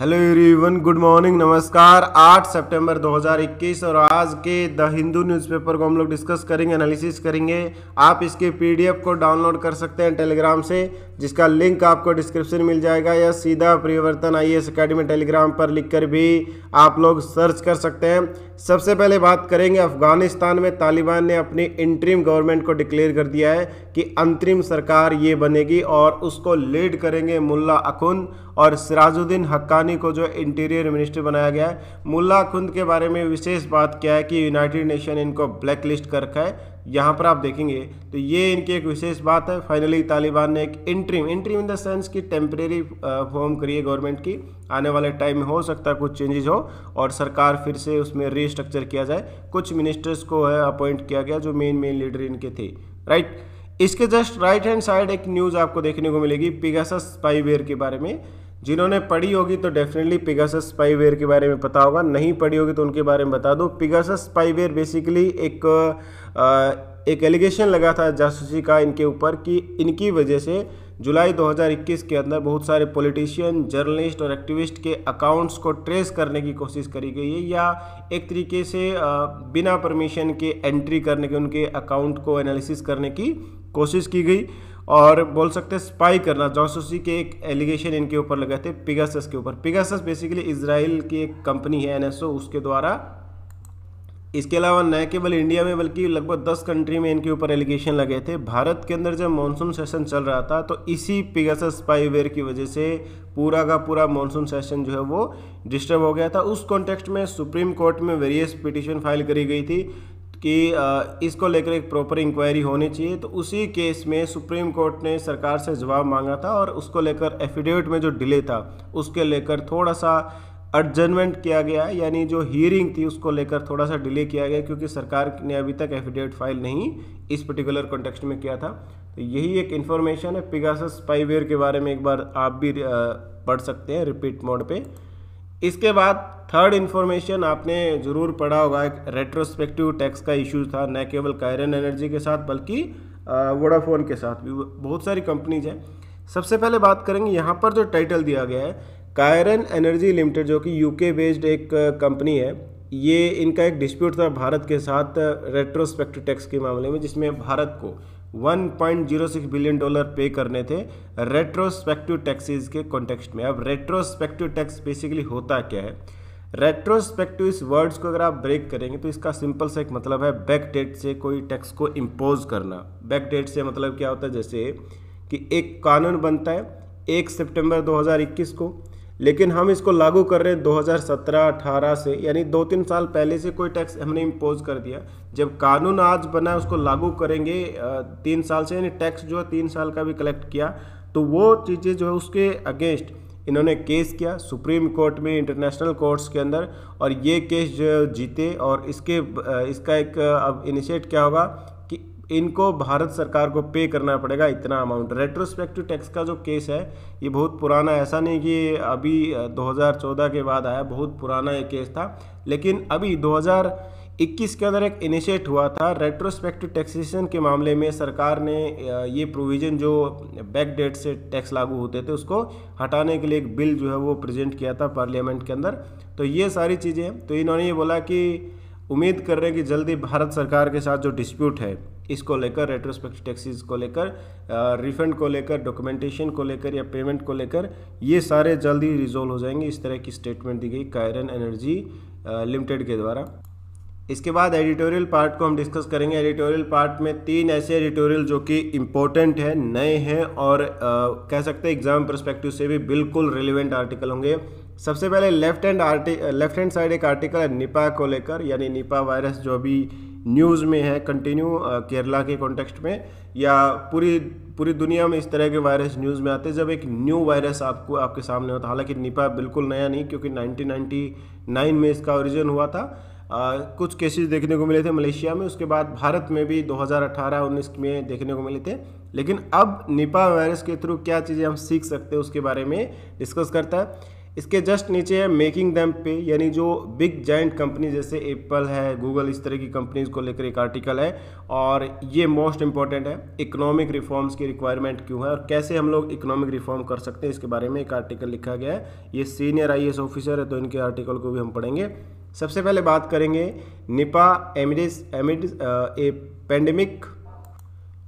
hello everyone good morning नमस्कार 8 सितंबर 2021 और आज के द हिंदू न्यूज़पेपर को हम लोग डिस्कस करेंगे एनालिसिस करेंगे आप इसके पीडीएफ को डाउनलोड कर सकते हैं टेलीग्राम से जिसका लिंक आपको डिस्क्रिप्शन मिल जाएगा या सीधा परिवर्तन आई एस अकेडमी टेलीग्राम पर लिखकर भी आप लोग सर्च कर सकते हैं सबसे पहले बात करेंगे अफगानिस्तान में तालिबान ने अपनी इंट्रीम गवर्नमेंट को डिक्लेयर कर दिया है कि अंतरिम सरकार ये बनेगी और उसको लीड करेंगे मुल्ला अखुंद और सिराजुद्दीन हक्कानी को जो इंटीरियर मिनिस्टर बनाया गया है मुला अखुंद के बारे में विशेष बात क्या है कि यूनाइटेड नेशन इनको ब्लैक लिस्ट कर रखा है यहाँ पर आप देखेंगे तो ये इनकी एक विशेष बात है फाइनली तालिबान ने एक interim interim in the sense कि टेम्परेरी फॉर्म करिए गवर्नमेंट की आने वाले टाइम में हो सकता है कुछ चेंजेस हो और सरकार फिर से उसमें रीस्ट्रक्चर किया जाए कुछ मिनिस्टर्स को है अपॉइंट किया गया जो मेन मेन लीडर इनके थे राइट इसके जस्ट राइट हैंड साइड एक न्यूज़ आपको देखने को मिलेगी पिगास स्पाईवेयर के बारे में जिन्होंने पढ़ी होगी तो डेफिनेटली पिगासस स्पाईवेयर के बारे में पता होगा नहीं पढ़ी होगी तो उनके बारे में बता दो पिगासस स्पाईवेयर बेसिकली एक आ, एक एलिगेशन लगा था जासूसी का इनके ऊपर कि इनकी वजह से जुलाई 2021 के अंदर बहुत सारे पॉलिटिशियन जर्नलिस्ट और एक्टिविस्ट के अकाउंट्स को ट्रेस करने की कोशिश करी गई है या एक तरीके से बिना परमिशन के एंट्री करने के उनके अकाउंट को एनालिसिस करने की कोशिश की गई और बोल सकते हैं स्पाई करना जासूसी के एक एलिगेशन इनके ऊपर लगे थे पिगासस के ऊपर पिगासस बेसिकली इसराइल की एक कंपनी है एनएसओ उसके द्वारा इसके अलावा न केवल इंडिया में बल्कि लगभग दस कंट्री में इनके ऊपर एलिगेशन लगे थे भारत के अंदर जब मानसून सेशन चल रहा था तो इसी पिगासस स्पाईवेयर की वजह से पूरा का पूरा मानसून सेशन जो है वो डिस्टर्ब हो गया था उस कॉन्टेक्स्ट में सुप्रीम कोर्ट में वेरियस पिटिशन फाइल करी गई थी कि इसको लेकर एक प्रॉपर इंक्वायरी होनी चाहिए तो उसी केस में सुप्रीम कोर्ट ने सरकार से जवाब मांगा था और उसको लेकर एफिडेविट में जो डिले था उसके लेकर थोड़ा सा एडजमेंट किया गया यानी जो हियरिंग थी उसको लेकर थोड़ा सा डिले किया गया क्योंकि सरकार ने अभी तक एफिडेविट फाइल नहीं इस पर्टिकुलर कॉन्टेक्स्ट में किया था तो यही एक इन्फॉर्मेशन है पिगासस स्पाईवेयर के बारे में एक बार आप भी पढ़ सकते हैं रिपीट मोड पर इसके बाद थर्ड इन्फॉर्मेशन आपने ज़रूर पढ़ा होगा एक रेट्रोस्पेक्टिव टैक्स का इशू था न केवल कायरन एनर्जी के साथ बल्कि वोडाफोन के साथ भी बहुत सारी कंपनीज हैं सबसे पहले बात करेंगे यहाँ पर जो टाइटल दिया गया है कायरन एनर्जी लिमिटेड जो कि यूके बेस्ड एक कंपनी है ये इनका एक डिस्प्यूट था भारत के साथ रेट्रोस्पेक्टिव टैक्स के मामले में जिसमें भारत को 1.06 बिलियन डॉलर पे करने थे रेट्रोस्पेक्टिव टैक्सेस के कॉन्टेक्स्ट में अब रेट्रोस्पेक्टिव टैक्स बेसिकली होता क्या है रेट्रोस्पेक्टिव इस वर्ड्स को अगर आप ब्रेक करेंगे तो इसका सिंपल सा एक मतलब है बैक डेट से कोई टैक्स को इम्पोज करना बैक डेट से मतलब क्या होता है जैसे कि एक कानून बनता है एक सितंबर 2021 को लेकिन हम इसको लागू कर रहे हैं 2017-18 से यानी दो तीन साल पहले से कोई टैक्स हमने इम्पोज कर दिया जब कानून आज बना उसको लागू करेंगे तीन साल से यानी टैक्स जो है तीन साल का भी कलेक्ट किया तो वो चीज़ें जो है उसके अगेंस्ट इन्होंने केस किया सुप्रीम कोर्ट में इंटरनेशनल कोर्ट्स के अंदर और ये केस जो जीते और इसके इसका एक अब इनिशिएट क्या होगा इनको भारत सरकार को पे करना पड़ेगा इतना अमाउंट रेट्रोस्पेक्टिव टैक्स का जो केस है ये बहुत पुराना ऐसा नहीं कि अभी 2014 के बाद आया बहुत पुराना ये केस था लेकिन अभी 2021 के अंदर एक इनिशिएट हुआ था रेट्रोस्पेक्टिव टैक्सेशन के मामले में सरकार ने ये प्रोविज़न जो बैक डेट से टैक्स लागू होते थे उसको हटाने के लिए एक बिल जो है वो प्रजेंट किया था पार्लियामेंट के अंदर तो ये सारी चीज़ें तो इन्होंने ये बोला कि उम्मीद कर रहे हैं कि जल्दी भारत सरकार के साथ जो डिस्प्यूट है इसको लेकर रेट्रोस्पेक्ट टैक्सीज को लेकर रिफंड को लेकर डॉक्यूमेंटेशन को लेकर या पेमेंट को लेकर ये सारे जल्दी रिजोल्व हो जाएंगे इस तरह की स्टेटमेंट दी गई कायरन एनर्जी लिमिटेड के द्वारा इसके बाद एडिटोरियल पार्ट को हम डिस्कस करेंगे एडिटोरियल पार्ट में तीन ऐसे एडिटोरियल जो कि इम्पोर्टेंट है नए हैं और आ, कह सकते हैं एग्जाम परस्पेक्टिव से भी बिल्कुल रिलेवेंट आर्टिकल होंगे सबसे पहले left hand article left hand side एक आर्टिकल है निपा को लेकर यानी निपा वायरस जो अभी न्यूज़ में है कंटिन्यू केरला के कॉन्टेक्स्ट में या पूरी पूरी दुनिया में इस तरह के वायरस न्यूज़ में आते हैं जब एक न्यू वायरस आपको आपके सामने होता हालांकि निपा बिल्कुल नया नहीं क्योंकि 1999 में इसका ओरिजिन हुआ था आ, कुछ केसेस देखने को मिले थे मलेशिया में उसके बाद भारत में भी 2018-19 में देखने को मिले थे लेकिन अब निपा वायरस के थ्रू क्या चीज़ें हम सीख सकते हैं उसके बारे में डिस्कस करता है इसके जस्ट नीचे है मेकिंग दैम पे यानी जो बिग जाइंट कंपनी जैसे एप्पल है गूगल इस तरह की कंपनीज को लेकर एक आर्टिकल है और ये मोस्ट इंपॉर्टेंट है इकोनॉमिक रिफॉर्म्स की रिक्वायरमेंट क्यों है और कैसे हम लोग इकोनॉमिक रिफॉर्म कर सकते हैं इसके बारे में एक आर्टिकल लिखा गया है ये सीनियर आई ऑफिसर है तो इनके आर्टिकल को भी हम पढ़ेंगे सबसे पहले बात करेंगे निपा एमिडिस एमिड ए पेंडेमिक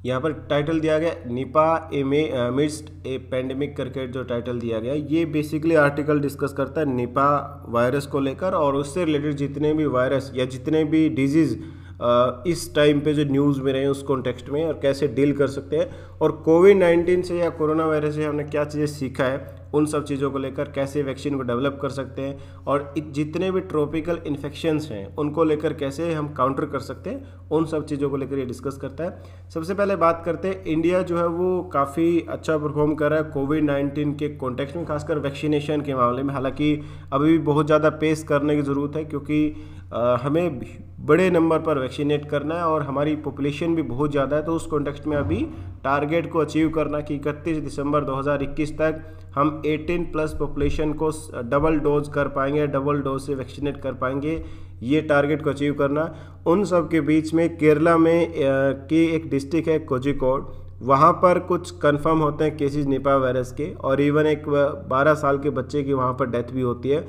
यहाँ पर टाइटल दिया गया निपा एमे मिड्स्ट ए पेंडेमिक करके जो टाइटल दिया गया ये बेसिकली आर्टिकल डिस्कस करता है निपा वायरस को लेकर और उससे रिलेटेड जितने भी वायरस या जितने भी डिजीज़ इस टाइम पे जो न्यूज़ में रहे उस कॉन्टेक्स्ट में और कैसे डील कर सकते हैं और कोविड नाइन्टीन से या कोरोना वायरस से हमने क्या चीज़ें सीखा है उन सब चीज़ों को लेकर कैसे वैक्सीन को डेवलप कर सकते हैं और जितने भी ट्रॉपिकल इन्फेक्शंस हैं उनको लेकर कैसे हम काउंटर कर सकते हैं उन सब चीज़ों को लेकर ये डिस्कस करता है सबसे पहले बात करते हैं इंडिया जो है वो काफ़ी अच्छा परफॉर्म कर रहा है कोविड नाइन्टीन के कॉन्टेक्ट में खासकर वैक्सीनेशन के मामले में हालाँकि अभी भी बहुत ज़्यादा पेस करने की ज़रूरत है क्योंकि हमें बड़े नंबर पर वैक्सीनेट करना है और हमारी पॉपुलेशन भी बहुत ज़्यादा है तो उस कॉन्टेक्स्ट में अभी टारगेट को अचीव करना कि इकतीस दिसंबर 2021 तक हम 18 प्लस पॉपुलेशन को डबल डोज कर पाएंगे डबल डोज से वैक्सीनेट कर पाएंगे ये टारगेट को अचीव करना उन सब के बीच में केरला में की एक डिस्ट्रिक्ट है कोजिकोड वहाँ पर कुछ कंफर्म होते हैं केसेस निपा वायरस के और इवन एक 12 साल के बच्चे की वहाँ पर डेथ भी होती है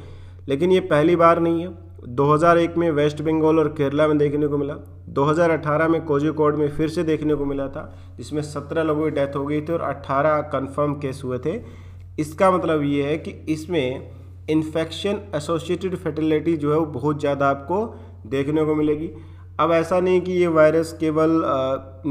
लेकिन ये पहली बार नहीं है 2001 में वेस्ट बंगाल और केरला में देखने को मिला 2018 में कोजिकोड में फिर से देखने को मिला था जिसमें 17 लोगों की डेथ हो गई थी और 18 कंफर्म केस हुए थे इसका मतलब ये है कि इसमें इन्फेक्शन एसोसिएटेड फर्टिलिटी जो है वो बहुत ज़्यादा आपको देखने को मिलेगी अब ऐसा नहीं कि ये वायरस केवल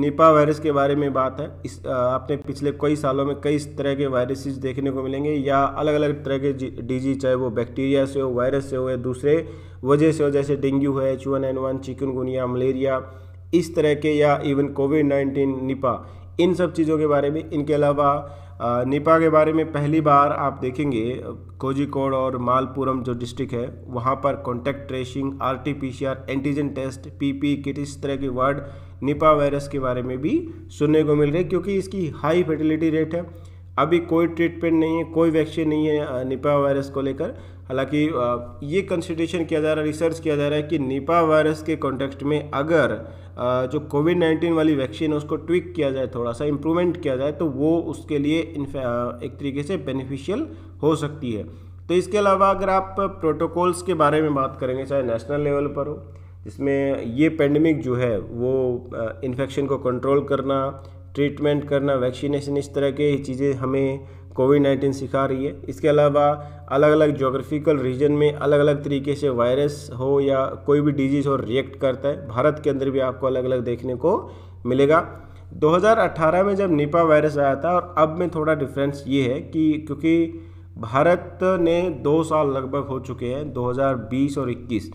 निपा वायरस के बारे में बात है इस आपने पिछले कई सालों में कई तरह के वायरसेस देखने को मिलेंगे या अलग अलग तरह के डिजीज चाहे वो बैक्टीरिया से हो वायरस से हो या दूसरे वजह से हो जैसे डेंगू है H one N one chikungunya malaria इस तरह के या इवन कोविड नाइन्टीन निपा इन सब चीज़ों के बारे में इनके अलावा निपा के बारे में पहली बार आप देखेंगे कोजिकोड और मालपुरम जो डिस्ट्रिक्ट है वहाँ पर contact tracing R T P C R antigen test P P kit इस तरह के वर्ड निपा वायरस के बारे में भी सुनने को मिल रहे क्योंकि इसकी हाई फर्टिलिटी रेट है अभी कोई ट्रीटमेंट नहीं है कोई वैक्सीन नहीं है निपा वायरस को लेकर हालांकि ये कंसिडरेशन किया जा रहा है रिसर्च किया जा रहा है कि निपा वायरस के कॉन्टेक्स्ट में अगर जो कोविड नाइन्टीन वाली वैक्सीन है उसको ट्विक किया जाए थोड़ा सा इम्प्रूवमेंट किया जाए तो वो उसके लिए एक तरीके से बेनिफिशियल हो सकती है तो इसके अलावा अगर आप प्रोटोकॉल्स के बारे में बात करेंगे चाहे नेशनल लेवल पर हो जिसमें ये पेंडेमिक जो है वो इन्फेक्शन को कंट्रोल करना ट्रीटमेंट करना वैक्सीनेशन इस तरह के चीज़ें हमें कोविड नाइन्टीन सिखा रही है इसके अलावा अलग अलग जोग्राफिकल रीजन में अलग अलग तरीके से वायरस हो या कोई भी डिजीज़ हो रिएक्ट करता है भारत के अंदर भी आपको अलग अलग देखने को मिलेगा 2018 में जब निपा वायरस आया था और अब में थोड़ा डिफरेंस ये है कि क्योंकि भारत ने दो साल लगभग हो चुके हैं 2020 और 21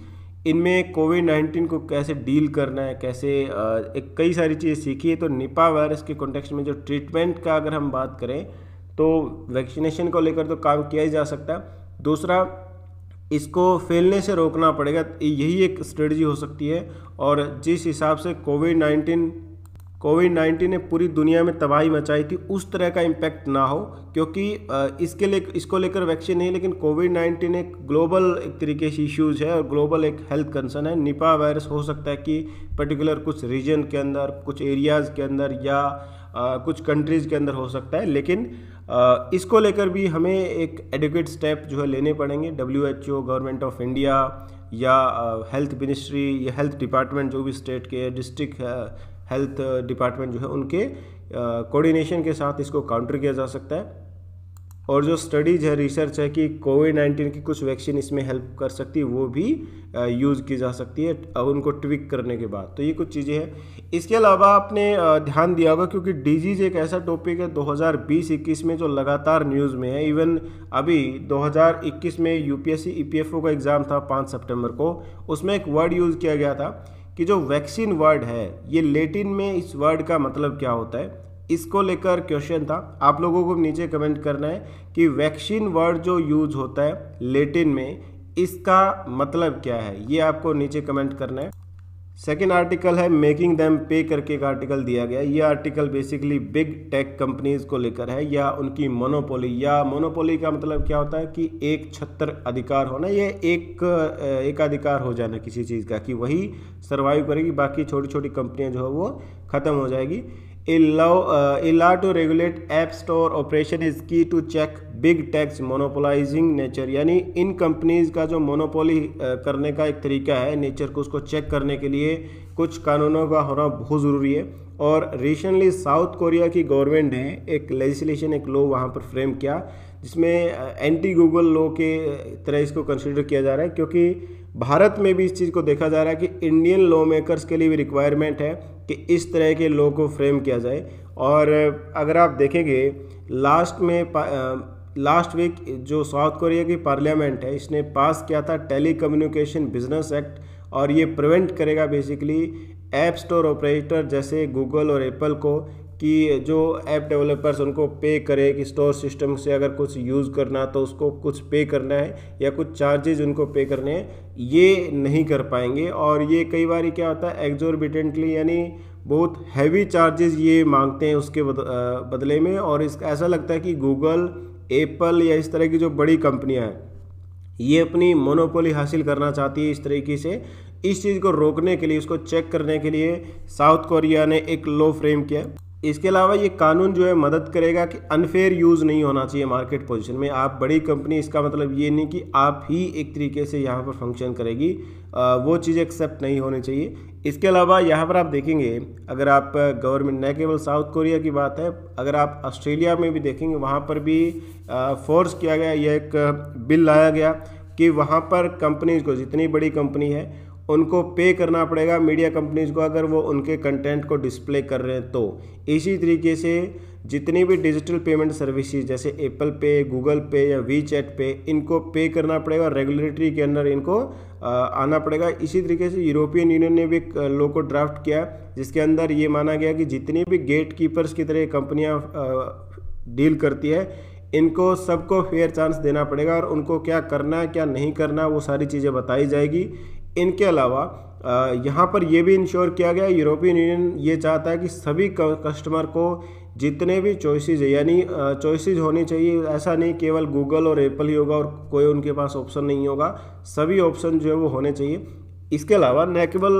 इनमें कोविड नाइन्टीन को कैसे डील करना है कैसे एक कई सारी चीज़ें सीखी है तो निपा वायरस के कॉन्टेक्स्ट में जो ट्रीटमेंट का अगर हम बात करें तो वैक्सीनेशन को लेकर तो काम किया ही जा सकता है दूसरा इसको फैलने से रोकना पड़ेगा यही एक स्ट्रेटजी हो सकती है और जिस हिसाब से कोविड नाइन्टीन कोविड नाइन्टीन ने पूरी दुनिया में तबाही मचाई थी उस तरह का इम्पैक्ट ना हो क्योंकि इसके लिए इसको लेकर वैक्सीन नहीं लेकिन कोविड नाइन्टीन एक ग्लोबल एक तरीके से इश्यूज़ है और ग्लोबल एक हेल्थ कंसर्न है निपा वायरस हो सकता है कि पर्टिकुलर कुछ रीजन के अंदर कुछ एरियाज़ के अंदर या कुछ कंट्रीज़ के अंदर हो सकता है लेकिन इसको लेकर भी हमें एक एडिक्वेट स्टेप जो है लेने पड़ेंगे W H O government of India या हेल्थ मिनिस्ट्री या हेल्थ डिपार्टमेंट जो भी स्टेट के डिस्ट्रिक्ट हेल्थ डिपार्टमेंट जो है उनके कोऑर्डिनेशन के साथ इसको काउंटर किया जा सकता है और जो स्टडीज़ है रिसर्च है कि कोविड नाइन्टीन की कुछ वैक्सीन इसमें हेल्प कर सकती है वो भी यूज़ की जा सकती है अब उनको ट्विक करने के बाद तो ये कुछ चीज़ें हैं इसके अलावा आपने ध्यान दिया होगा क्योंकि डिजीज़ एक ऐसा टॉपिक है 2020-21 में जो लगातार न्यूज़ में है इवन अभी 2021 में यूपीएससी ईपीएफओ e का एग्ज़ाम था पाँच सेप्टेम्बर को उसमें एक वर्ड यूज़ किया गया था कि जो वैक्सीन वर्ड है ये लेटिन में इस वर्ड का मतलब क्या होता है इसको लेकर क्वेश्चन था आप लोगों को नीचे कमेंट करना है कि वैक्सीन वर्ड जो यूज होता है लेटिन में इसका मतलब क्या है ये आपको नीचे कमेंट करना है सेकेंड आर्टिकल है मेकिंग दैम पे करके एक आर्टिकल दिया गया ये article basically big tech companies को लेकर है या उनकी मोनोपोली या मोनोपोली का मतलब क्या होता है कि एक छत्र अधिकार होना ये एक एक अधिकार हो जाना किसी चीज़ का कि वही सर्वाइव करेगी बाकी छोटी छोटी कंपनियां जो है वो ख़त्म हो जाएगी इला to regulate app store operations is key to check big tech's monopolising nature यानी इन कंपनीज का जो मोनोपोली करने का एक तरीका है नेचर को उसको चेक करने के लिए कुछ कानूनों का होना बहुत ज़रूरी है और रिसेंटली साउथ कोरिया की गवर्नमेंट ने एक लेजिस्लेशन एक लॉ वहाँ पर फ्रेम किया जिसमें एंटी गूगल लॉ के तरह इसको कंसिडर किया जा रहा है क्योंकि भारत में भी इस चीज़ को देखा जा रहा है कि इंडियन लॉ मेकर्स के लिए भी रिक्वायरमेंट है कि इस तरह के लोगों को फ्रेम किया जाए और अगर आप देखेंगे लास्ट में लास्ट वीक जो साउथ कोरिया की पार्लियामेंट है इसने पास किया था टेली कम्युनिकेशन बिजनेस एक्ट और ये प्रिवेंट करेगा बेसिकली ऐप स्टोर ऑपरेटर जैसे गूगल और एप्पल को कि जो ऐप डेवलपर्स उनको पे करे कि स्टोर सिस्टम से अगर कुछ यूज़ करना तो उसको कुछ पे करना है या कुछ चार्जेज उनको पे करने हैं ये नहीं कर पाएंगे और ये कई बार क्या होता है एग्जॉर्बिटेंटली यानी बहुत हैवी चार्जेस ये मांगते हैं उसके बदले में और इस ऐसा लगता है कि गूगल एप्पल या इस तरह की जो बड़ी कंपनियाँ हैं ये अपनी मोनोपोली हासिल करना चाहती है इस तरीके से इस चीज़ को रोकने के लिए इसको चेक करने के लिए साउथ कोरिया ने एक लॉ फ्रेम किया इसके अलावा ये कानून जो है मदद करेगा कि अनफेयर यूज़ नहीं होना चाहिए मार्केट पोजीशन में आप बड़ी कंपनी इसका मतलब ये नहीं कि आप ही एक तरीके से यहाँ पर फंक्शन करेगी वो चीज़ें एक्सेप्ट नहीं होनी चाहिए इसके अलावा यहाँ पर आप देखेंगे अगर आप गवर्नमेंट न केवल साउथ कोरिया की बात है अगर आप ऑस्ट्रेलिया में भी देखेंगे वहाँ पर भी फोर्स किया गया यह एक बिल लाया गया कि वहाँ पर कंपनीज को जितनी बड़ी कंपनी है उनको पे करना पड़ेगा मीडिया कंपनीज़ को अगर वो उनके कंटेंट को डिस्प्ले कर रहे हैं तो इसी तरीके से जितनी भी डिजिटल पेमेंट सर्विसेज जैसे एप्पल पे गूगल पे या वी चैट पे इनको पे करना पड़ेगा रेगुलेटरी के अंदर इनको आना पड़ेगा इसी तरीके से यूरोपियन यूनियन ने भी लो को ड्राफ्ट किया जिसके अंदर ये माना गया कि जितनी भी गेट कीपर्स की तरह कंपनियाँ डील करती है इनको सबको फेयर चांस देना पड़ेगा और उनको क्या करना है क्या नहीं करना वो सारी चीज़ें बताई जाएगी इनके अलावा यहाँ पर यह भी इंश्योर किया गया यूरोपियन यूनियन ये चाहता है कि सभी कस्टमर को जितने भी चॉइसेस है यानी चॉइसेस होनी चाहिए ऐसा नहीं केवल गूगल और एप्पल ही होगा और कोई उनके पास ऑप्शन नहीं होगा सभी ऑप्शन जो है वो होने चाहिए इसके अलावा न केवल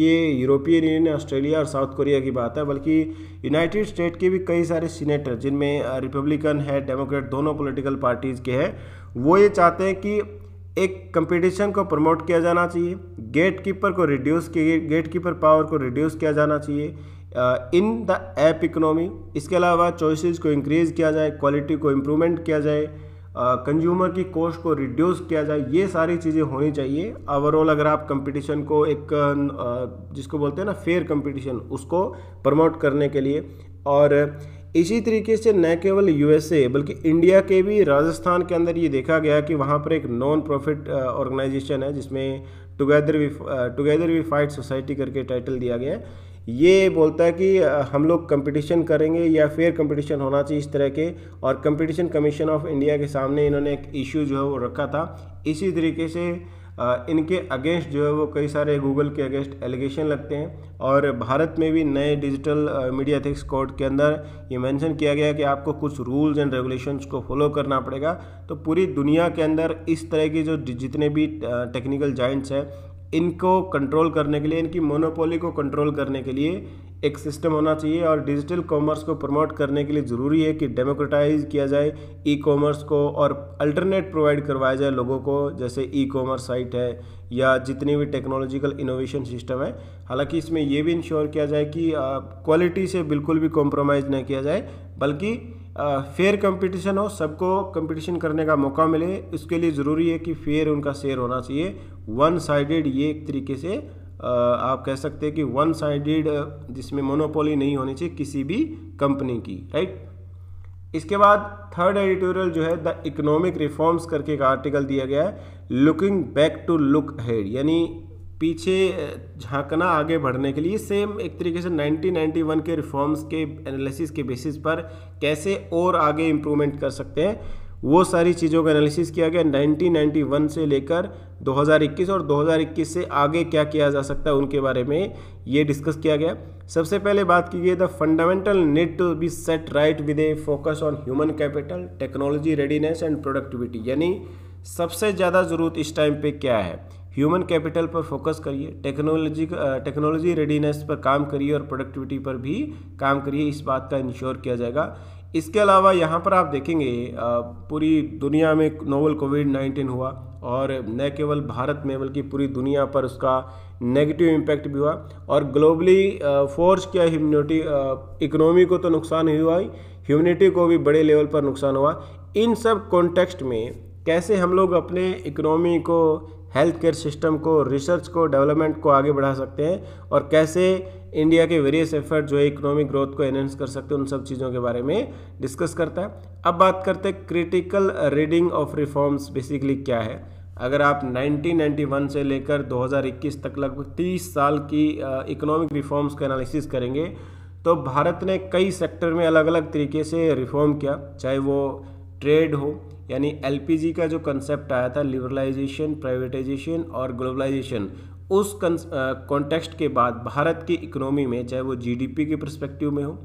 ये यूरोपियन यूनियन ऑस्ट्रेलिया और साउथ कोरिया की बात है बल्कि यूनाइटेड स्टेट के भी कई सारे सीनेटर जिनमें रिपब्लिकन है डेमोक्रेट दोनों पॉलिटिकल पार्टीज़ के हैं वो ये चाहते हैं कि एक कंपटीशन को प्रमोट किया जाना चाहिए गेट कीपर को रिड्यूस किए गेट कीपर पावर को रिड्यूस किया जाना चाहिए इन द ऐप इकोनॉमी इसके अलावा चॉइसेस को इंक्रीज किया जाए क्वालिटी को इम्प्रूवमेंट किया जाए कंज्यूमर की कॉस्ट को रिड्यूस किया जाए ये सारी चीज़ें होनी चाहिए ओवरऑल अगर आप कंपटीशन को एक जिसको बोलते हैं ना फेयर कंपटीशन उसको प्रमोट करने के लिए और इसी तरीके से न केवल यूएसए बल्कि इंडिया के भी राजस्थान के अंदर ये देखा गया कि वहाँ पर एक नॉन प्रॉफिट ऑर्गेनाइजेशन है जिसमें together we together we fight society करके टाइटल दिया गया है ये बोलता है कि हम लोग कंपटीशन करेंगे या फेयर कंपटीशन होना चाहिए इस तरह के और कंपटीशन कमीशन ऑफ इंडिया के सामने इन्होंने एक इशू जो है वो रखा था इसी तरीके से इनके अगेंस्ट जो है वो कई सारे गूगल के अगेंस्ट एलिगेशन लगते हैं और भारत में भी नए डिजिटल मीडिया एथिक्स कोड के अंदर ये मेंशन किया गया कि आपको कुछ रूल्स एंड रेगुलेशंस को फॉलो करना पड़ेगा तो पूरी दुनिया के अंदर इस तरह की जो जितने भी टेक्निकल जाइंट्स हैं इनको कंट्रोल करने के लिए इनकी मोनोपोली को कंट्रोल करने के लिए एक सिस्टम होना चाहिए और डिजिटल कॉमर्स को प्रमोट करने के लिए ज़रूरी है कि डेमोक्रेटाइज किया जाए ई कॉमर्स को और अल्टरनेट प्रोवाइड करवाया जाए लोगों को जैसे ई कॉमर्स साइट है या जितनी भी टेक्नोलॉजिकल इनोवेशन सिस्टम है हालांकि इसमें यह भी इंश्योर किया जाए कि क्वालिटी से बिल्कुल भी कॉम्प्रोमाइज़ ना किया जाए बल्कि फेयर कंपटीशन हो सबको कंपटीशन करने का मौका मिले इसके लिए ज़रूरी है कि फेयर उनका शेयर होना चाहिए वन साइडेड ये एक तरीके से आप कह सकते हैं कि वन साइडेड जिसमें मोनोपोली नहीं होनी चाहिए किसी भी कंपनी की राइट इसके बाद थर्ड एडिटोरियल जो है द इकोनॉमिक रिफॉर्म्स करके एक आर्टिकल दिया गया है looking back to look ahead यानी पीछे झांकना आगे बढ़ने के लिए सेम एक तरीके से 1991 के रिफॉर्म्स के एनालिसिस के बेसिस पर कैसे और आगे इम्प्रूवमेंट कर सकते हैं वो सारी चीज़ों का एनालिसिस किया गया 1991 से लेकर 2021 और 2021 से आगे क्या किया जा सकता है उनके बारे में ये डिस्कस किया गया सबसे पहले बात की गई the fundamental need to be set right with a focus on human capital technology readiness and productivity यानी सबसे ज़्यादा ज़रूरत इस टाइम पे क्या है ह्यूमन कैपिटल पर फोकस करिए टेक्नोलॉजी टेक्नोलॉजी रेडीनेस पर काम करिए और प्रोडक्टिविटी पर भी काम करिए इस बात का इंश्योर किया जाएगा इसके अलावा यहाँ पर आप देखेंगे पूरी दुनिया में नोवल कोविड नाइन्टीन हुआ और न केवल भारत में बल्कि पूरी दुनिया पर उसका नेगेटिव इम्पैक्ट भी हुआ और ग्लोबली फोर्स क्या ह्यूमिनिटी इकोनॉमी को तो नुकसान ही हुआ ह्यूमिनिटी को भी बड़े लेवल पर नुकसान हुआ इन सब कॉन्टेक्स्ट में कैसे हम लोग अपने इकोनॉमी को हेल्थ केयर सिस्टम को रिसर्च को डेवलपमेंट को आगे बढ़ा सकते हैं और कैसे इंडिया के वेरियस एफर्ट जो है इकोनॉमिक ग्रोथ को एनहेंस कर सकते हैं उन सब चीज़ों के बारे में डिस्कस करता है अब बात करते हैं critical reading of reforms basically क्या है अगर आप 1991 से लेकर 2021 तक लगभग 30 साल की इकोनॉमिक रिफॉर्म्स का एनालिसिस करेंगे तो भारत ने कई सेक्टर में अलग अलग तरीके से रिफॉर्म किया चाहे वो ट्रेड हो यानी एल का जो कंसेप्ट आया था लिबरलाइजेशन प्राइवेटाइजेशन और ग्लोबलाइजेशन उस कॉन्टेक्स्ट के बाद भारत की इकोनॉमी में चाहे वो जीडीपी के परस्पेक्टिव में हो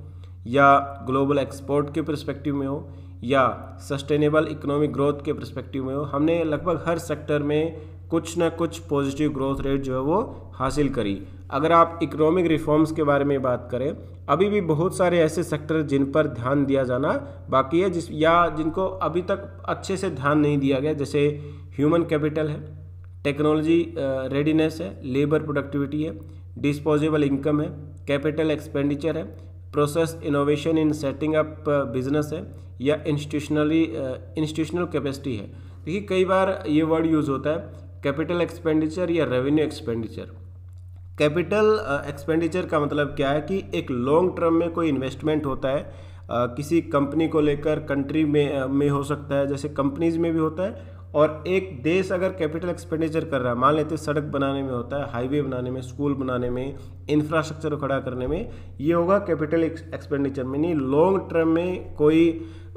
या ग्लोबल एक्सपोर्ट के परस्पेक्टिव में हो या सस्टेनेबल इकोनॉमिक ग्रोथ के परस्पेक्टिव में हो हमने लगभग हर सेक्टर में कुछ ना कुछ पॉजिटिव ग्रोथ रेट जो है वो हासिल करी अगर आप इकोनॉमिक रिफॉर्म्स के बारे में बात करें अभी भी बहुत सारे ऐसे सेक्टर जिन पर ध्यान दिया जाना बाकी है जिस या जिनको अभी तक अच्छे से ध्यान नहीं दिया गया जैसे ह्यूमन कैपिटल है टेक्नोलॉजी रेडीनेस है लेबर प्रोडक्टिविटी है डिस्पोजेबल इनकम है कैपिटल एक्सपेंडिचर है process innovation in setting up business है या इंस्टीट्यूशनली इंस्टीट्यूशनल कैपेसिटी है देखिए कई बार ये वर्ड यूज़ होता है कैपिटल एक्सपेंडिचर या रेवेन्यू एक्सपेंडिचर कैपिटल एक्सपेंडिचर का मतलब क्या है कि एक लॉन्ग टर्म में कोई इन्वेस्टमेंट होता है किसी कंपनी को लेकर कंट्री में में हो सकता है जैसे कंपनीज में भी होता है और एक देश अगर कैपिटल एक्सपेंडिचर कर रहा है मान लेते सड़क बनाने में होता है हाईवे बनाने में स्कूल बनाने में इंफ्रास्ट्रक्चर खड़ा करने में ये होगा कैपिटल एक्सपेंडिचर में नहीं लॉन्ग टर्म में कोई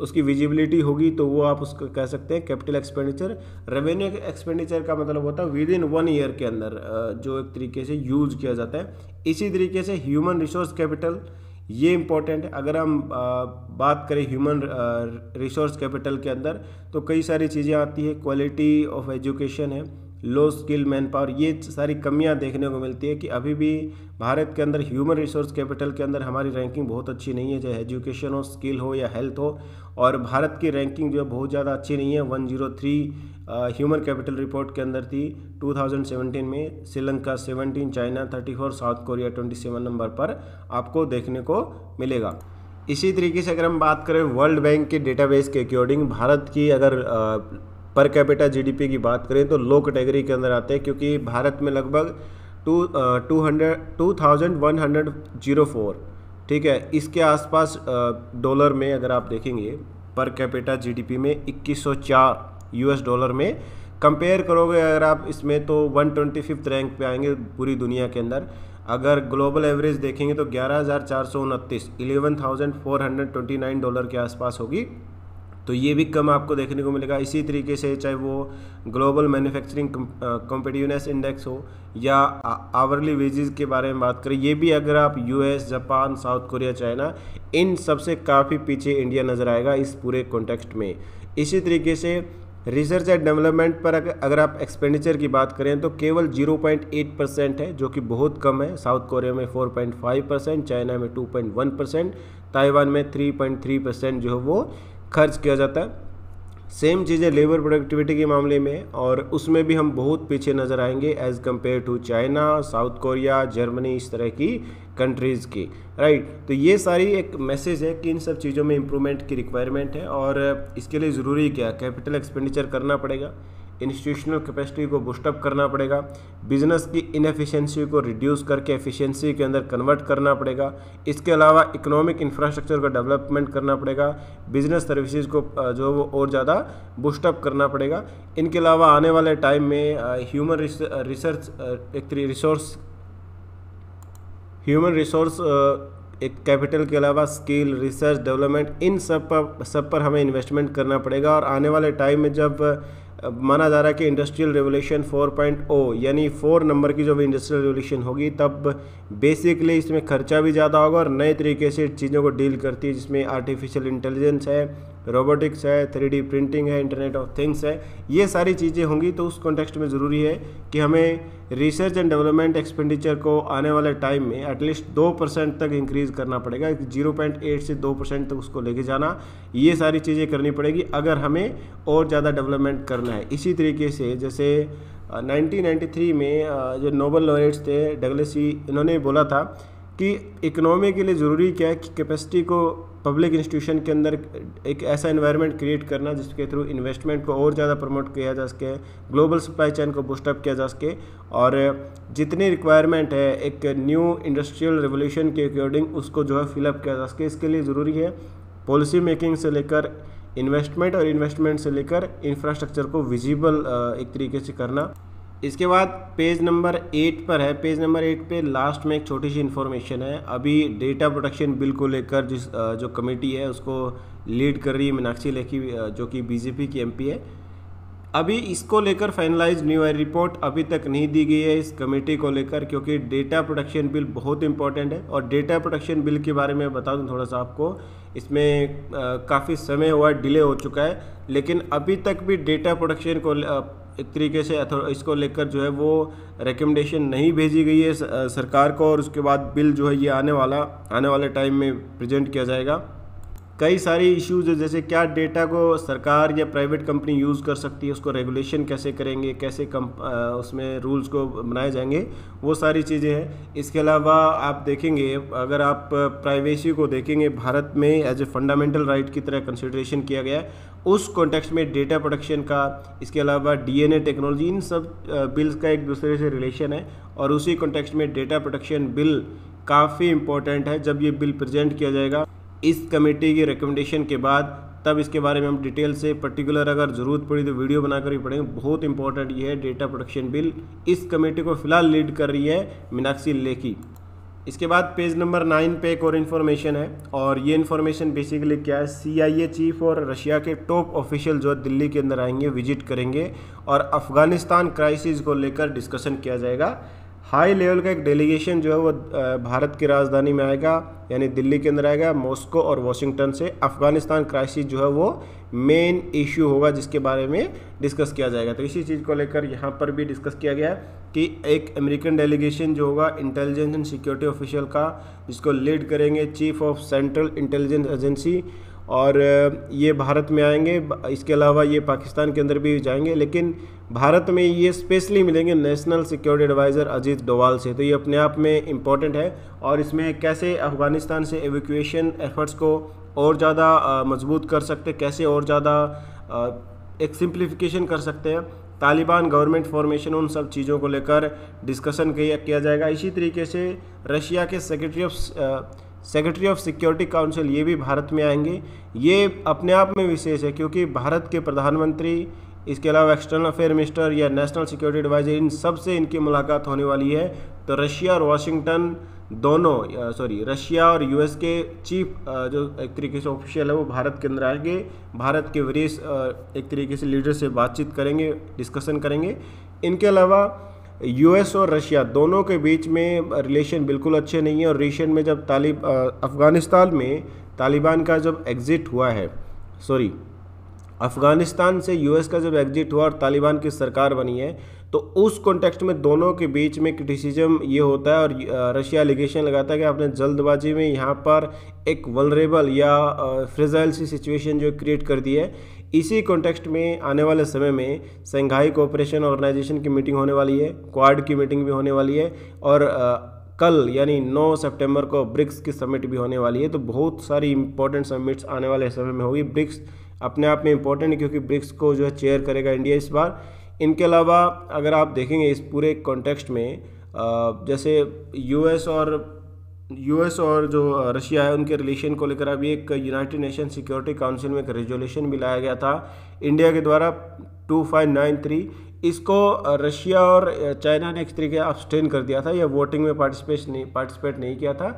उसकी विजिबिलिटी होगी तो वो आप उसको कह सकते हैं कैपिटल एक्सपेंडिचर रेवेन्यू एक्सपेंडिचर का मतलब होता है विद इन वन ईयर के अंदर जो एक तरीके से यूज किया जाता है इसी तरीके से ह्यूमन रिसोर्स कैपिटल ये इम्पोर्टेंट है अगर हम बात करें ह्यूमन रिसोर्स कैपिटल के अंदर तो कई सारी चीज़ें आती है क्वालिटी ऑफ एजुकेशन है लो स्किल मैन पावर ये सारी कमियां देखने को मिलती है कि अभी भी भारत के अंदर ह्यूमन रिसोर्स कैपिटल के अंदर हमारी रैंकिंग बहुत अच्छी नहीं है चाहे एजुकेशन हो स्किल हो या हेल्थ हो और भारत की रैंकिंग जो है बहुत ज़्यादा अच्छी नहीं है 103 ह्यूमन कैपिटल रिपोर्ट के अंदर थी 2017 में Sri Lanka 17 China 34 South Korea 27 number पर आपको देखने को मिलेगा इसी तरीके से अगर हम बात करें वर्ल्ड बैंक के डेटाबेस के अकॉर्डिंग भारत की अगर आ, uh, पर कैपिटा जीडीपी की बात करें तो लो कैटेगरी के अंदर आते हैं क्योंकि भारत में लगभग two two hundred two thousand one hundred zero four ठीक है इसके आसपास डॉलर uh, में अगर आप देखेंगे पर कैपिटा जीडीपी में 2104 यूएस डॉलर में कंपेयर करोगे अगर आप इसमें तो वन ट्वेंटी फिफ्थ रैंक पे आएंगे पूरी दुनिया के अंदर अगर ग्लोबल एवरेज देखेंगे तो ग्यारह हज़ार चार सौ उनतीस eleven thousand four hundred twenty nine dollar के आसपास होगी तो ये भी कम आपको देखने को मिलेगा इसी तरीके से चाहे वो ग्लोबल मैन्युफैक्चरिंग कॉम्पिटिवनेस इंडेक्स हो या आवरली वेजेस के बारे में बात करें ये भी अगर आप US Japan South Korea China इन सबसे काफ़ी पीछे इंडिया नज़र आएगा इस पूरे कॉन्टेक्स्ट में इसी तरीके से रिसर्च एंड डेवलपमेंट पर अगर आप एक्सपेंडिचर की बात करें तो केवल 0.8 परसेंट है जो कि बहुत कम है साउथ कोरिया में 4.5 परसेंट चाइना में 2.1 परसेंट ताइवान में 3.3 परसेंट जो है वो खर्च किया जाता है सेम चीज़ें लेबर प्रोडक्टिविटी के मामले में और उसमें भी हम बहुत पीछे नज़र आएंगे as compare to China South Korea Germany इस तरह की कंट्रीज़ की राइट तो ये सारी एक मैसेज है कि इन सब चीज़ों में इम्प्रूवमेंट की रिक्वायरमेंट है और इसके लिए ज़रूरी क्या कैपिटल एक्सपेंडिचर करना पड़ेगा इंस्टीट्यूशनल कैपेसिटी को बूस्टअप करना पड़ेगा बिजनेस की इनएफिशिएंसी को रिड्यूस करके एफिशिएंसी के अंदर कन्वर्ट करना पड़ेगा इसके अलावा इकोनॉमिक इंफ्रास्ट्रक्चर का डेवलपमेंट करना पड़ेगा बिजनेस सर्विसेज को जो वो और ज़्यादा बूस्टअप करना पड़ेगा इनके अलावा आने वाले टाइम में ह्यूमन रिसर्च एक रिसोर्स ह्यूमन रिसोर्स एक कैपिटल के अलावा स्किल रिसर्च डेवलपमेंट इन सब पर सब पर हमें इन्वेस्टमेंट करना पड़ेगा और आने वाले टाइम में जब माना जा रहा है कि इंडस्ट्रियल रेवोल्यूशन 4.0 यानी फोर नंबर की जो इंडस्ट्रियल रेवोल्यूशन होगी तब बेसिकली इसमें खर्चा भी ज़्यादा होगा और नए तरीके से चीज़ों को डील करती है जिसमें आर्टिफिशियल इंटेलिजेंस है रोबोटिक्स है थ्री प्रिंटिंग है इंटरनेट ऑफ थिंग्स है ये सारी चीज़ें होंगी तो उस कॉन्टेक्स्ट में ज़रूरी है कि हमें रिसर्च एंड डेवलपमेंट एक्सपेंडिचर को आने वाले टाइम में एटलीस्ट दो परसेंट तक इंक्रीज़ करना पड़ेगा जीरो पॉइंट एट से दो परसेंट तक उसको लेके जाना ये सारी चीज़ें करनी पड़ेगी अगर हमें और ज़्यादा डेवलपमेंट करना है इसी तरीके से जैसे 1993 में जो नोबल लॉरेट्स थे डगलेसी e, इन्होंने बोला था कि इकोनॉमी के लिए ज़रूरी क्या है कि कैपेसिटी को पब्लिक इंस्टीट्यूशन के अंदर एक ऐसा इन्वायरमेंट क्रिएट करना जिसके थ्रू इन्वेस्टमेंट को और ज़्यादा प्रमोट किया जा सके ग्लोबल सप्लाई चैन को बूस्टअप किया जा सके और जितनी रिक्वायरमेंट है एक न्यू इंडस्ट्रियल रेवोल्यूशन के अकॉर्डिंग उसको जो है फिलअप किया जा सके इसके लिए ज़रूरी है पॉलिसी मेकिंग से लेकर इन्वेस्टमेंट और इन्वेस्टमेंट से लेकर इंफ्रास्ट्रक्चर को विजिबल एक तरीके से करना इसके बाद पेज नंबर एट पर है पेज नंबर एट पे लास्ट में एक छोटी सी इन्फॉर्मेशन है अभी डेटा प्रोटेक्शन बिल को लेकर जिस जो कमेटी है उसको लीड कर रही है मीनाक्षी लेखी जो कि बीजेपी की एमपी है अभी इसको लेकर फाइनलाइज न्यू रिपोर्ट अभी तक नहीं दी गई है इस कमेटी को लेकर क्योंकि डेटा प्रोटेक्शन बिल बहुत इंपॉर्टेंट है और डेटा प्रोटेक्शन बिल के बारे में बता दूँ थोड़ा सा आपको इसमें काफ़ी समय हुआ डिले हो चुका है लेकिन अभी तक भी डेटा प्रोटेक्शन को एक तरीके से इसको लेकर जो है वो रिकमेंडेशन नहीं भेजी गई है सरकार को और उसके बाद बिल जो है ये आने वाला आने वाले टाइम में प्रेजेंट किया जाएगा कई सारे इश्यूज है जैसे क्या डेटा को सरकार या प्राइवेट कंपनी यूज़ कर सकती है उसको रेगुलेशन कैसे करेंगे कैसे कम उसमें रूल्स को बनाए जाएंगे वो सारी चीज़ें हैं इसके अलावा आप देखेंगे अगर आप प्राइवेसी को देखेंगे भारत में एज ए फंडामेंटल राइट की तरह कंसिडरेशन किया गया है उस कॉन्टेक्स्ट में डेटा प्रोटेक्शन का इसके अलावा डीएनए टेक्नोलॉजी इन सब बिल्स का एक दूसरे से रिलेशन है और उसी कॉन्टेक्स्ट में डेटा प्रोटेक्शन बिल काफ़ी इंपॉर्टेंट है जब ये बिल प्रेजेंट किया जाएगा इस कमेटी की रिकमेंडेशन के बाद तब इसके बारे में हम डिटेल से पर्टिकुलर अगर ज़रूरत पड़ी तो वीडियो बनाकर ही पढ़ेंगे बहुत इंपॉर्टेंट ये है डेटा प्रोडक्शन बिल इस कमेटी को फिलहाल लीड कर रही है मीनाक्षी लेखी इसके बाद पेज नंबर नाइन पे एक और इन्फॉर्मेशन है और ये इन्फॉर्मेशन बेसिकली क्या है सीआईए चीफ और रशिया के टॉप ऑफिशियल जो दिल्ली के अंदर आएंगे विजिट करेंगे और अफ़गानिस्तान क्राइसिस को लेकर डिस्कशन किया जाएगा हाई लेवल का एक डेलीगेशन जो है वो भारत की राजधानी में आएगा यानी दिल्ली के अंदर आएगा मॉस्को और वॉशिंगटन से अफगानिस्तान क्राइसिस जो है वो मेन इश्यू होगा जिसके बारे में डिस्कस किया जाएगा तो इसी चीज़ को लेकर यहाँ पर भी डिस्कस किया गया है कि एक अमेरिकन डेलीगेशन जो होगा इंटेलिजेंस एंड सिक्योरिटी ऑफिशियल का जिसको लीड करेंगे chief of central intelligence agency और ये भारत में आएंगे इसके अलावा ये पाकिस्तान के अंदर भी जाएंगे लेकिन भारत में ये स्पेशली मिलेंगे national security adviser Ajit Doval से तो ये अपने आप में इम्पॉर्टेंट है और इसमें कैसे अफ़गानिस्तान से एवेक्यूशन एफर्ट्स को और ज़्यादा मजबूत कर सकते कैसे और ज़्यादा एक सिंप्लीफिकेशन कर सकते हैं तालिबान गवर्नमेंट फॉर्मेशन उन सब चीज़ों को लेकर डिस्कशन किया जाएगा इसी तरीके से रशिया के secretary of secretary of security council ये भी भारत में आएंगे ये अपने आप में विशेष है क्योंकि भारत के प्रधानमंत्री इसके अलावा एक्सटर्नल अफेयर मिनिस्टर या नेशनल सिक्योरिटी एडवाइजर इन सब से इनकी मुलाकात होने वाली है तो रशिया और वाशिंगटन दोनों सॉरी रशिया और यूएस के चीफ जो एक तरीके से ऑफिशियल है वो भारत के अंदर आएंगे भारत के वरीस एक तरीके से लीडर से बातचीत करेंगे डिस्कशन करेंगे इनके अलावा यूएस और रशिया दोनों के बीच में रिलेशन बिल्कुल अच्छे नहीं है और रिलेशन में जब तालिब अफ़गानिस्तान में तालिबान का जब एग्ज़िट हुआ है सॉरी अफ़गानिस्तान से यूएस का जब एग्जिट हुआ और तालिबान की सरकार बनी है तो उस कॉन्टेक्स्ट में दोनों के बीच में क्रिटिसिज्म ये होता है और रशिया एलिगेशन लगाता है कि आपने जल्दबाजी में यहाँ पर एक वलरेबल या फ्रिजाइल सी सिचुएशन जो क्रिएट कर दी है इसी कॉन्टेक्स्ट में आने वाले समय में संघाई कोऑपरेशन ऑर्गेनाइजेशन की मीटिंग होने वाली है क्वाड की मीटिंग भी होने वाली है और कल यानी 9 सितंबर को ब्रिक्स की समिट भी होने वाली है तो बहुत सारी इंपॉर्टेंट समिट्स आने वाले समय में होगी ब्रिक्स अपने आप में इंपॉर्टेंट है क्योंकि ब्रिक्स को जो है चेयर करेगा इंडिया इस बार इनके अलावा अगर आप देखेंगे इस पूरे कॉन्टेक्स्ट में जैसे यूएस और यूएस और जो रशिया है उनके रिलेशन को लेकर अभी एक यूनाइटेड नेशन सिक्योरिटी काउंसिल में एक रेजोल्यूशन भी लाया गया था इंडिया के द्वारा टू फाइव नाइन थ्री इसको रशिया और चाइना ने एक तरीके अपस्टेन कर दिया था या वोटिंग में पार्टिसिपेट नहीं पार्टिसिपेट नहीं किया था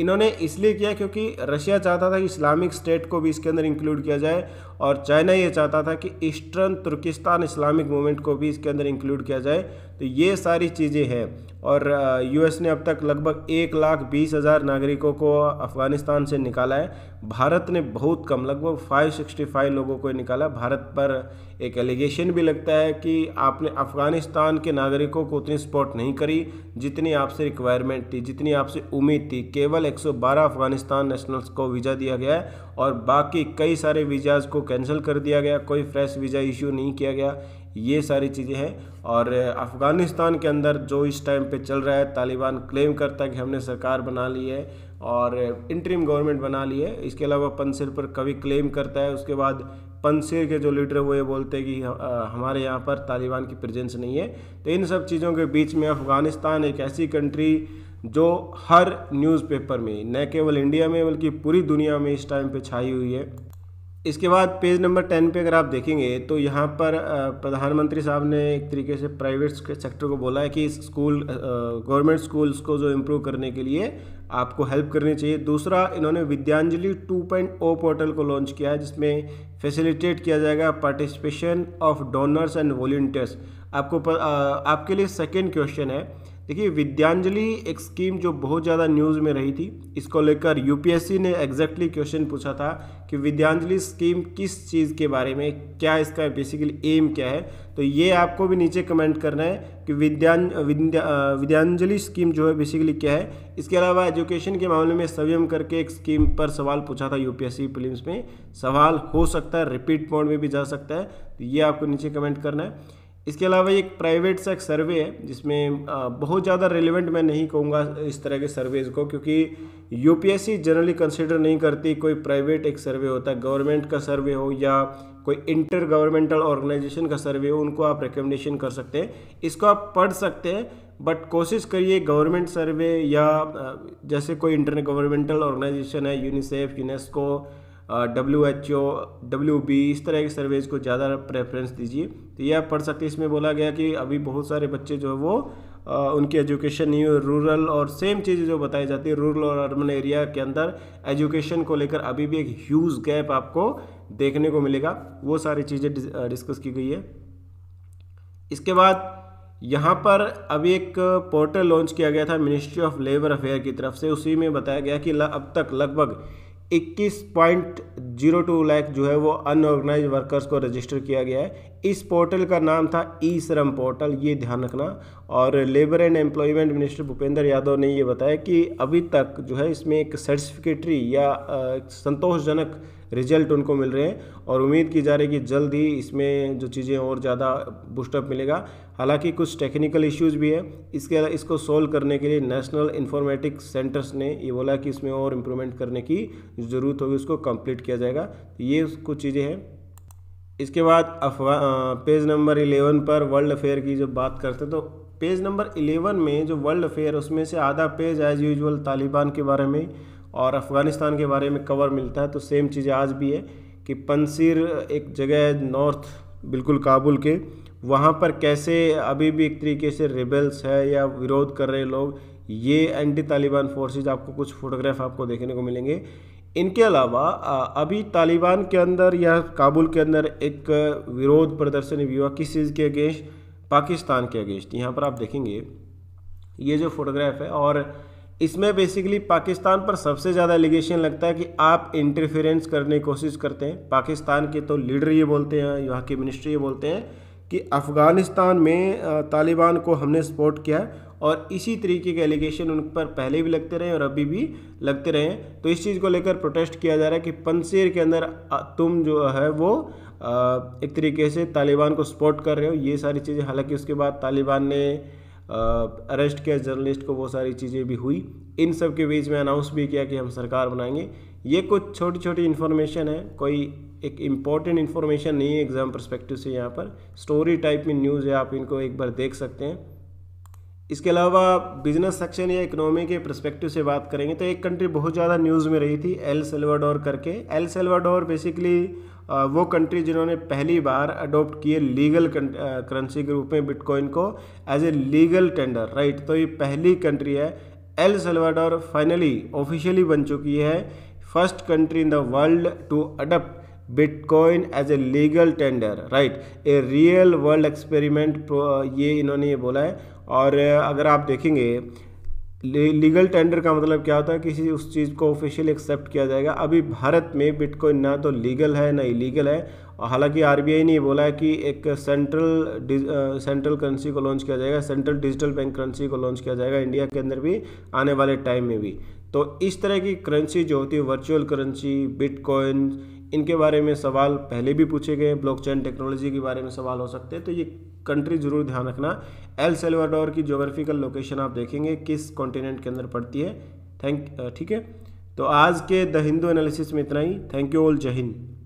इन्होंने इसलिए किया क्योंकि रशिया चाहता था कि इस्लामिक स्टेट को भी इसके अंदर इंक्लूड किया जाए और चाइना ये चाहता था कि ईस्टर्न तुर्किस्तान इस्लामिक मूवमेंट को भी इसके अंदर इंक्लूड किया जाए तो ये सारी चीज़ें हैं और यूएस ने अब तक लगभग एक लाख बीस हज़ार नागरिकों को अफ़गानिस्तान से निकाला है भारत ने बहुत कम लगभग 565 लोगों को निकाला भारत पर एक एलिगेशन भी लगता है कि आपने अफ़गानिस्तान के नागरिकों को उतनी सपोर्ट नहीं करी जितनी आपसे रिक्वायरमेंट थी जितनी आपसे उम्मीद थी केवल 112 अफ़गानिस्तान नेशनल्स को वीज़ा दिया गया है और बाकी कई सारे वीज़ाज़ को कैंसिल कर दिया गया कोई फ्रेश वीज़ा इश्यू नहीं किया गया ये सारी चीज़ें हैं और अफ़गानिस्तान के अंदर जो इस टाइम पे चल रहा है तालिबान क्लेम करता है कि हमने सरकार बना ली है और इंटरिम गवर्नमेंट बना ली है इसके अलावा पनसिर पर कभी क्लेम करता है उसके बाद पनसिर के जो लीडर वो ये बोलते हैं कि हमारे यहाँ पर तालिबान की प्रेजेंस नहीं है तो इन सब चीज़ों के बीच में अफ़गानिस्तान एक ऐसी कंट्री जो हर न्यूज़पेपर में न केवल इंडिया में बल्कि पूरी दुनिया में इस टाइम पे छाई हुई है इसके बाद पेज नंबर टेन पे अगर आप देखेंगे तो यहाँ पर प्रधानमंत्री साहब ने एक तरीके से प्राइवेट सेक्टर को बोला है कि स्कूल गवर्नमेंट स्कूल्स को जो इम्प्रूव करने के लिए आपको हेल्प करनी चाहिए दूसरा इन्होंने विद्यांजलि 2.0 पोर्टल को लॉन्च किया है जिसमें फैसिलिटेट किया जाएगा participation of donors and volunteers आपको आपके लिए सेकेंड क्वेश्चन है देखिए विद्यांजलि एक स्कीम जो बहुत ज़्यादा न्यूज़ में रही थी इसको लेकर यूपीएससी ने एग्जैक्टली क्वेश्चन पूछा था कि विद्यांजलि स्कीम किस चीज़ के बारे में क्या इसका बेसिकली एम क्या है तो ये आपको भी नीचे कमेंट करना है कि विद्यां विद्या, विद्यांजलि स्कीम जो है बेसिकली क्या है इसके अलावा एजुकेशन के मामले में सवयम करके एक स्कीम पर सवाल पूछा था यूपीएससी पी में सवाल हो सकता है रिपीट मोड में भी जा सकता है तो ये आपको नीचे कमेंट करना है इसके अलावा एक प्राइवेट सा एक सर्वे है जिसमें बहुत ज़्यादा रिलेवेंट मैं नहीं कहूँगा इस तरह के सर्वेज को क्योंकि यूपीएससी जनरली कंसिडर नहीं करती कोई प्राइवेट एक सर्वे होता है गवर्नमेंट का सर्वे हो या कोई इंटर गवर्नमेंटल ऑर्गेनाइजेशन का सर्वे हो उनको आप रिकमेंडेशन कर सकते हैं इसको आप पढ़ सकते हैं बट कोशिश करिए गवर्नमेंट सर्वे या जैसे कोई इंटर गवर्नमेंटल ऑर्गेनाइजेशन है UNICEF UNESCO W H O W B इस तरह की सर्वेज को ज़्यादा प्रेफरेंस दीजिए तो ये आप पढ़ सकते हैं इसमें बोला गया कि अभी बहुत सारे बच्चे जो है वो आ, उनकी एजुकेशन नहीं हुई रूरल और सेम चीज़ जो बताई जाती है रूरल और अर्बन एरिया के अंदर एजुकेशन को लेकर अभी भी एक ह्यूज गैप आपको देखने को मिलेगा वो सारी चीज़ें डिस्कस की गई है इसके बाद यहाँ पर अभी एक पोर्टल लॉन्च किया गया था मिनिस्ट्री ऑफ लेबर अफेयर की तरफ से उसी में बताया गया कि अब तक लगभग इक्कीस पॉइंट जीरो टू लैख जो है वो अनऑर्गेनाइज वर्कर्स को रजिस्टर किया गया है इस पोर्टल का नाम था ई श्रम पोर्टल ये ध्यान रखना और labour and employment minister Bhupendra Yadav ने ये बताया कि अभी तक जो है इसमें एक सर्टिफिकेटरी या संतोषजनक रिजल्ट उनको मिल रहे हैं और उम्मीद की जा रही है कि जल्द ही इसमें जो चीज़ें और ज़्यादा बूस्टअप मिलेगा हालांकि कुछ टेक्निकल इश्यूज भी है इसके अलावा इसको सोल्व करने के लिए नेशनल इन्फॉर्मेटिक सेंटर्स ने ये बोला कि इसमें और इम्प्रूवमेंट करने की ज़रूरत होगी उसको कंप्लीट किया जाएगा ये कुछ चीज़ें हैं इसके बाद अफवा पेज नंबर इलेवन पर वर्ल्ड अफेयर की जब बात करते हैं तो पेज नंबर इलेवन में जो वर्ल्ड अफेयर उसमें से आधा पेज एज़ यूजल तालिबान के बारे में और अफ़गानिस्तान के बारे में कवर मिलता है तो सेम चीज़ आज भी है कि पंसीर एक जगह है नॉर्थ बिल्कुल काबुल के वहाँ पर कैसे अभी भी एक तरीके से रिबल्स है या विरोध कर रहे लोग ये एंटी तालिबान फोर्सेज आपको कुछ फोटोग्राफ आपको देखने को मिलेंगे इनके अलावा अभी तालिबान के अंदर या काबुल के अंदर एक विरोध प्रदर्शन भी हुआ किस चीज़ के अगेंस्ट पाकिस्तान के अगेंस्ट यहाँ पर आप देखेंगे ये जो फोटोग्राफ है और इसमें बेसिकली पाकिस्तान पर सबसे ज़्यादा एलिगेशन लगता है कि आप इंटरफेरेंस करने की कोशिश करते हैं पाकिस्तान के तो लीडर ये बोलते हैं यहाँ के मिनिस्ट्री ये बोलते हैं कि अफ़गानिस्तान में तालिबान को हमने सपोर्ट किया और इसी तरीके के एलिगेशन उन पर पहले भी लगते रहे और अभी भी लगते रहे तो इस चीज़ को लेकर प्रोटेस्ट किया जा रहा है कि पंसेर के अंदर तुम जो है वो एक तरीके से तालिबान को सपोर्ट कर रहे हो ये सारी चीज़ें हालांकि उसके बाद तालिबान ने अरेस्ट किया जर्नलिस्ट को वो सारी चीज़ें भी हुई इन सब के बीच में अनाउंस भी किया कि हम सरकार बनाएंगे ये कुछ छोटी छोटी इन्फॉर्मेशन है कोई एक इम्पॉर्टेंट इन्फॉर्मेशन नहीं है एग्ज़ाम परस्पेक्टिव से यहाँ पर स्टोरी टाइप में न्यूज़ है आप इनको एक बार देख सकते हैं इसके अलावा बिजनेस सेक्शन या इकोनॉमी के परस्पेक्टिव से बात करेंगे तो एक कंट्री बहुत ज़्यादा न्यूज़ में रही थी एल सेल्वाडोर करके एल सेल्वाडोर बेसिकली वो कंट्री जिन्होंने पहली बार अडोप्ट किए लीगल करेंसी के रूप में बिटकॉइन को as a legal tender right तो ये पहली कंट्री है एल सेल्वाडोर फाइनली ऑफिशियली बन चुकी है first country in the world to adopt bitcoin as a legal tender right a real world experiment ये इन्होंने ये बोला है और uh, अगर आप देखेंगे लीगल टेंडर का मतलब क्या होता है किसी उस चीज़ को ऑफिशियली एक्सेप्ट किया जाएगा अभी भारत में बिटकॉइन ना तो लीगल है ना इलीगल है हालांकि आरबीआई ने बोला है कि एक सेंट्रल सेंट्रल करेंसी को लॉन्च किया जाएगा सेंट्रल डिजिटल बैंक करेंसी को लॉन्च किया जाएगा इंडिया के अंदर भी आने वाले टाइम में भी तो इस तरह की करेंसी जो होती है वर्चुअल करेंसी बिटकॉइन इनके बारे में सवाल पहले भी पूछे गए ब्लॉकचेन टेक्नोलॉजी के बारे में सवाल हो सकते हैं तो ये कंट्री ज़रूर ध्यान रखना एल सेल्वाडोर की जोग्राफिकल लोकेशन आप देखेंगे किस कॉन्टिनेंट के अंदर पड़ती है थैंक ठीक है तो आज के द हिंदू एनालिसिस में इतना ही थैंक यू ऑल जय हिंद